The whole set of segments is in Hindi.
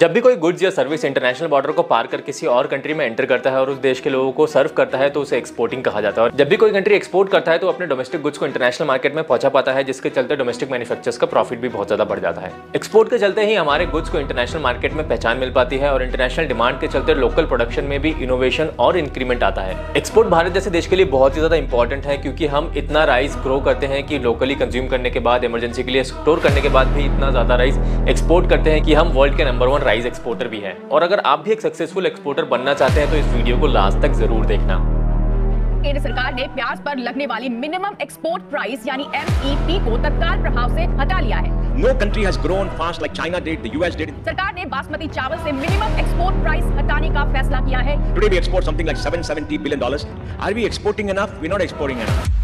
जब भी कोई गुड्स या सर्विस इंटरनेशनल बॉर्डर को पार कर किसी और कंट्री में एंटर करता है और उस देश के लोगों को सर्व करता है तो उसे एक्सपोर्टिंग कहा जाता है और जब भी कोई कंट्री एक्सपोर्ट करता है तो अपने डोमेस्टिक गुड्स को इंटरनेशनल मार्केट में पहुंचा पाता है जिसके चलते डोमेस्टिक मैन्युफैक्चर्स का प्रॉफिट भी बहुत ज्यादा बढ़ जाता है एक्सपोर्ट के चलते ही हमारे गुड्स को इंटरनेशनल मार्केट में पहचान मिल पाती है और इंटरनेशनल डिमांड के चलते लोकल प्रोडक्शन में भी इनोवेशन और इंक्रीमेंट आता है एक्सपोर्ट भारत जैसे देश के लिए बहुत ही ज्यादा इंपॉर्टेंट है क्योंकि हम इतना राइस ग्रो करते हैं कि लोकली कंज्यूम करने के बाद इमरजेंसी के लिए स्टोर करने के बाद भी इतना ज्यादा राइस एक्सपोर्ट करते हैं कि हम वर्ल्ड के नंबर वन और राइस एक्सपोर्टर भी है और अगर आप भी एक सक्सेसफुल एक्सपोर्टर बनना चाहते हैं तो इस वीडियो को लास्ट तक जरूर देखना केंद्र सरकार ने प्याज पर लगने वाली मिनिमम एक्सपोर्ट प्राइस यानी एम e को तत्काल प्रभाव से हटा लिया है no country has grown fast like China did, the US did. सरकार ने बासमती चावल से मिनिमम एक्सपोर्ट प्राइस हटाने का फैसला किया है today we export something like 770 billion dollars are we exporting enough we not exporting enough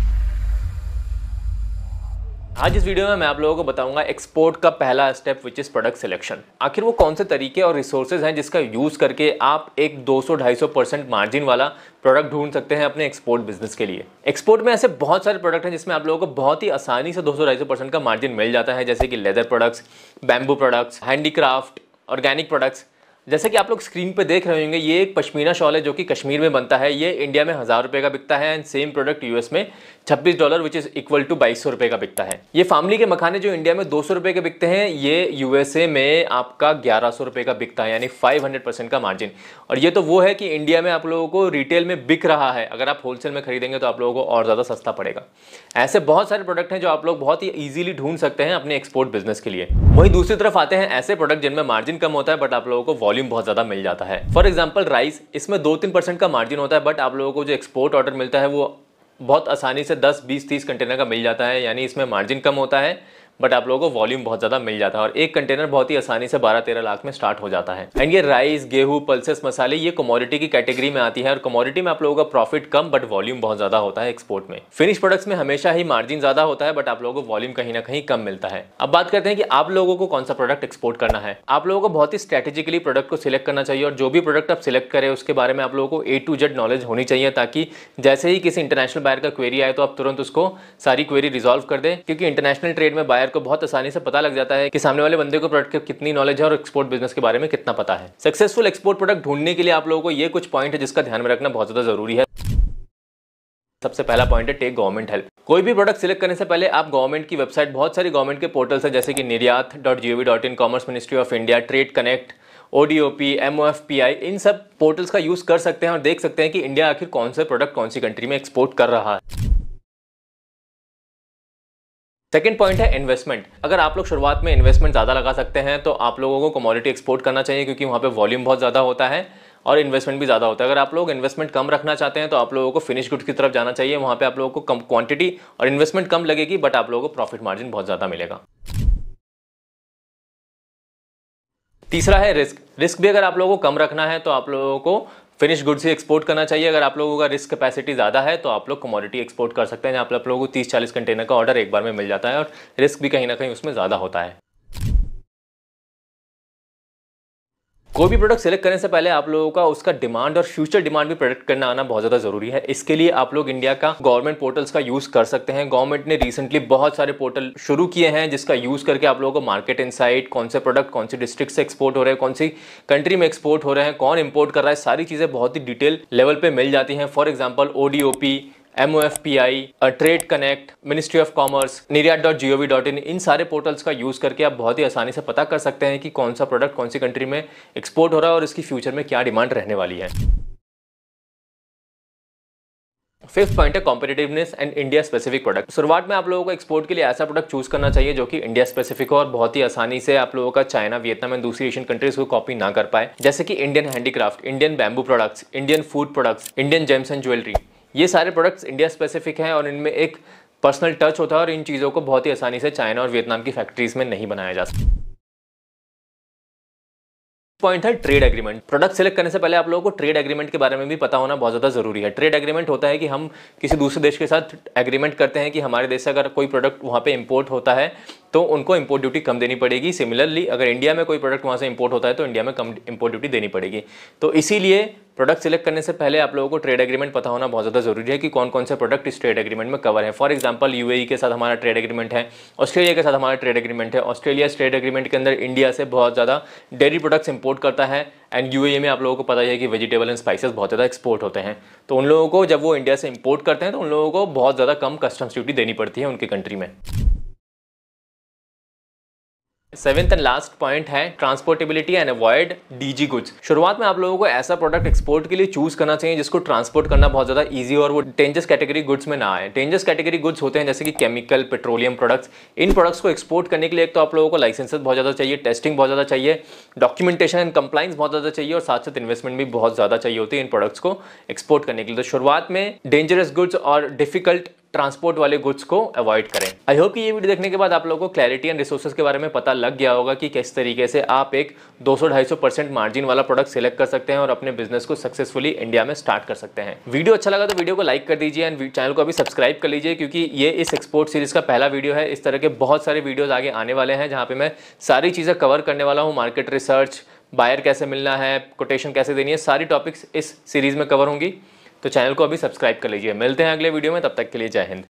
आज इस वीडियो में मैं आप लोगों को बताऊंगा एक्सपोर्ट का पहला step which is product selection आखिर वो कौन से तरीके और रिसोर्सेज हैं जिसका यूज़ करके आप एक 200-250 परसेंट मार्जिन वाला प्रोडक्ट ढूंढ सकते हैं अपने एक्सपोर्ट बिजनेस के लिए एक्सपोर्ट में ऐसे बहुत सारे प्रोडक्ट हैं जिसमें आप लोगों को बहुत ही आसानी से 200-250 परसेंट का मार्जिन मिल जाता है जैसे कि leather products bamboo products handicraft organic products जैसे कि आप लोग स्क्रीन पे देख रहे होंगे ये एक पश्मीना शॉल है जो कि कश्मीर में बनता है ये इंडिया में हज़ार रुपये का बिकता है एंड सेम प्रोडक्ट यूएस में 26 dollar which is equal to बाईस सौ का बिकता है ये फैमिली के मखाने जो इंडिया में दो सौ रुपए के बिकते हैं ये यूएसए में आपका ग्यारह सौ रुपए का बिकता है यानी फाइव हंड्रेड परसेंट का मार्जिन और ये तो वो है कि इंडिया में आप लोगों को रिटेल में बिक रहा है अगर आप होलसेल में खरीदेंगे तो आप लोगों को और ज़्यादा सस्ता पड़ेगा ऐसे बहुत सारे प्रोडक्ट हैं जो आप लोग बहुत ही ईजिली ढूंढ सकते हैं अपने एक्सपोर्ट बिजनेस के लिए वहीं दूसरी तरफ आते हैं ऐसे प्रोडक्ट जिनमें मार्जिन कम होता है बट आप लोगों को वॉल्यू वॉल्यूम बहुत ज़्यादा मिल जाता है फॉर एग्जाम्पल राइस इसमें दो तीन परसेंट का मार्जिन होता है बट आप लोगों को जो एक्सपोर्ट ऑर्डर मिलता है वो बहुत आसानी से 10, 20, 30 कंटेनर का मिल जाता है यानी इसमें मार्जिन कम होता है बट आप लोगों को वॉल्यूम बहुत ज़्यादा मिल जाता है और एक कंटेनर बहुत ही आसानी से बारह तेरह लाख में स्टार्ट हो जाता है एंड ये राइस गेहूं पल्सेस मसाले ये कमोडिटी की कैटेगरी में आती है और कमोडिटी में आप लोगों का प्रॉफिट कम बट वॉल्यूम बहुत ज़्यादा होता है एक्सपोर्ट में फिनिश प्रोडक्ट्स में हमेशा ही मार्जिन ज़्यादा होता है बट आप लोगों को वॉल्यूम कहीं ना कहीं कम मिलता है अब बात करते हैं कि आप लोगों को कौन सा प्रोडक्ट एक्सपोर्ट करना है आप लोगों को बहुत ही स्ट्रेटेजिकली प्रोडक्ट को सिलेक्ट करना चाहिए और जो भी प्रोडक्ट आप सिलेक्ट करें उसके बारे में आप लोगों को ए टू जेड नॉलेज होनी चाहिए ताकि जैसे ही किसी इंटरनेशनल बायर का क्वेरी आए तो आप तुरंत उसको सारी क्वेरी रिजोल्व कर दे क्योंकि इंटरनेशनल ट्रेड में बायर बायर को बहुत आसानी से पता लग जाता है कि सामने वाले बंदे को प्रोडक्ट की कितनी नॉलेज है और एक्सपोर्ट बिजनेस के बारे में कितना पता है सक्सेसफुल एक्सपोर्ट प्रोडक्ट ढूंढने के लिए आप लोगों को ये कुछ पॉइंट है जिसका ध्यान में रखना बहुत ज्यादा जरूरी है सबसे पहला पॉइंट है टेक गवर्नमेंट हेल्प कोई भी प्रोडक्ट सिलेक्ट करने से पहले आप गवर्नमेंट की वेबसाइट बहुत सारी गवर्नमेंट के पोर्टल्स है जैसे कि Niryat dot G O V dot in commerce ministry of India trade connect ODOP MOFPI इन सब पोर्टल्स का यूज कर सकते हैं और देख सकते हैं कि इंडिया आखिर कौन सा प्रोडक्ट कौन सी कंट्री में एक्सपोर्ट कर रहा है सेकेंड पॉइंट है इन्वेस्टमेंट अगर आप लोग शुरुआत में इन्वेस्टमेंट ज़्यादा लगा सकते हैं तो आप लोगों को कमोडिटी एक्सपोर्ट करना चाहिए क्योंकि वहाँ पे वॉल्यूम बहुत ज़्यादा होता है और इन्वेस्टमेंट भी ज़्यादा होता है अगर आप लोग इन्वेस्टमेंट कम रखना चाहते हैं तो आप लोगों को फिनिश गुड की तरफ जाना चाहिए वहाँ पर आप लोगों को कम क्वान्टिटी और इन्वेस्टमेंट कम लगेगी बट आप लोगों को प्रॉफिट मार्जिन बहुत ज़्यादा मिलेगा तीसरा है रिस्क रिस्क भी अगर आप लोगों को कम रखना है तो आप लोगों को फिनिश गुड्स ही एक्सपोर्ट करना चाहिए अगर आप लोगों का रिस्क कैपेसिटी ज़्यादा है तो आप लोग कमोडिटी एक्सपोर्ट कर सकते हैं जहाँ पर आप लोगों को तीस चालीस कंटेनर का ऑर्डर एक बार में मिल जाता है और रिस्क भी कहीं ना कहीं उसमें ज़्यादा होता है कोई भी प्रोडक्ट सेलेक्ट करने से पहले आप लोगों का उसका डिमांड और फ्यूचर डिमांड भी प्रोडक्ट करना आना बहुत ज़्यादा जरूरी है इसके लिए आप लोग इंडिया का गवर्नमेंट पोर्टल्स का यूज़ कर सकते हैं गवर्नमेंट ने रिसेंटली बहुत सारे पोर्टल शुरू किए हैं जिसका यूज़ करके आप लोगों को मार्केट इनसाइट कौन से प्रोडक्ट कौन से डिस्ट्रिक्ट से एक्सपोर्ट हो रहे हैं कौन सी कंट्री में एक्सपोर्ट हो रहे हैं कौन इम्पोर्ट कर रहा है सारी चीज़ें बहुत ही डिटेल लेवल पर मिल जाती है for example O M O F P I trade connect ministry of commerce Niryat dot G O V dot in इन सारे पोर्टल्स का यूज़ करके आप बहुत ही आसानी से पता कर सकते हैं कि कौन सा प्रोडक्ट कौन सी कंट्री में एक्सपोर्ट हो रहा है और इसकी फ्यूचर में क्या डिमांड रहने वाली है फिफ्थ पॉइंट है competitiveness and India specific product शुरुआत में आप लोगों को एक्सपोर्ट के लिए ऐसा प्रोडक्ट चूज करना चाहिए जो कि इंडिया स्पेसिफिक हो और बहुत ही आसानी से आप लोगों का चाइना वियतनाम एंड दूसरी एशियन कंट्रीज को कॉपी ना कर पाए जैसे कि Indian handicraft Indian bamboo products Indian food products Indian gems and jewellery ये सारे प्रोडक्ट्स इंडिया स्पेसिफिक हैं और इनमें एक पर्सनल टच होता है और इन चीज़ों को बहुत ही आसानी से चाइना और वियतनाम की फैक्ट्रीज में नहीं बनाया जा सकता पॉइंट है ट्रेड एग्रीमेंट प्रोडक्ट सेलेक्ट करने से पहले आप लोगों को ट्रेड एग्रीमेंट के बारे में भी पता होना बहुत ज़्यादा जरूरी है ट्रेड एग्रीमेंट होता है कि हम किसी दूसरे देश के साथ एग्रीमेंट करते हैं कि हमारे देश से अगर कोई प्रोडक्ट वहाँ पे इंपोर्ट होता है तो उनको इम्पोर्ट ड्यूटी कम देनी पड़ेगी सिमिलरली अगर इंडिया में कोई प्रोडक्ट वहाँ से इम्पोर्ट होता है तो इंडिया में कम इम्पोर्ट ड्यूटी देनी पड़ेगी तो इसीलिए प्रोडक्ट सेलेक्ट करने से पहले आप लोगों को ट्रेड एग्रीमेंट पता होना बहुत ज़्यादा जरूरी है कि कौन कौन से प्रोडक्ट इस ट्रेड एग्रीमेंट में कवर है फॉर एग्जाम्पल यू के साथ हमारा ट्रेड एग्रीमेंट है ऑस्ट्रेलिया के साथ हमारा ट्रेड एग्रीमेंट है ऑस्ट्रेलिया ट्रेड एग्रीमेंट के अंदर इंडिया से बहुत ज़्यादा डेयरी प्रोडक्ट्स इंपोर्ट करता है एंड यू e में आप लोगों को पता ही है कि वेजिटेबल एंड स्पाइसेस बहुत ज़्यादा एक्सपोर्ट होते हैं तो उन लोगों को जब वो इंडिया से इम्पोर्ट करते हैं तो उन लोगों को बहुत ज़्यादा कम कस्टम्स ड्यूटी देनी पड़ती है उनकी कंट्री में सेवेंथ एंड लास्ट पॉइंट है transportability and avoid DG goods शुरुआत में आप लोगों को ऐसा प्रोडक्ट एक्सपोर्ट के लिए चूज करना चाहिए जिसको ट्रांसपोर्ट करना बहुत ज्यादा इजी और वो डेंजस कैटेगरी गुड्स में ना आए डेंजस कैटेगरी गुड्स होते हैं जैसे कि केमिकल पेट्रोलियम प्रोडक्ट्स इन प्रोडक्ट्स को एक्सपोर्ट करने के लिए एक तो आप लोगों को लाइसेंस बहुत ज्यादा चाहिए टेस्टिंग बहुत ज्यादा चाहिए डॉक्यूमेंटेशन एंड कंप्लाइंस बहुत ज्यादा चाहिए और साथ साथ इन्वेस्टमेंट भी बहुत ज्यादा चाहिए होती है इन प्रोडक्ट्स को एक्सपोर्ट करने के लिए तो शुरुआत में डेंजरस गुड्स और डिफिकल्ट ट्रांसपोर्ट वाले गुड्स को अवॉइड करें आई होप कि ये वीडियो देखने के बाद आप लोगों को क्लैरिटी एंड रिसोर्सेज के बारे में पता लग गया होगा कि किस तरीके से आप एक 200-250 परसेंट मार्जिन वाला प्रोडक्ट सेलेक्ट कर सकते हैं और अपने बिजनेस को सक्सेसफुली इंडिया में स्टार्ट कर सकते हैं वीडियो अच्छा लगा तो वीडियो को लाइक कर दीजिए एंड चैनल को अभी सब्सक्राइब कर लीजिए क्योंकि ये इस एक्सपोर्ट सीरीज का पहला वीडियो है इस तरह के बहुत सारे वीडियोज आगे आने वाले हैं जहाँ पे मैं सारी चीज़ें कवर करने वाला हूँ मार्केट रिसर्च बायर कैसे मिलना है कोटेशन कैसे देनी है सारी टॉपिक्स इस सीरीज में कवर होंगी तो चैनल को अभी सब्सक्राइब कर लीजिए मिलते हैं अगले वीडियो में तब तक के लिए जय हिंद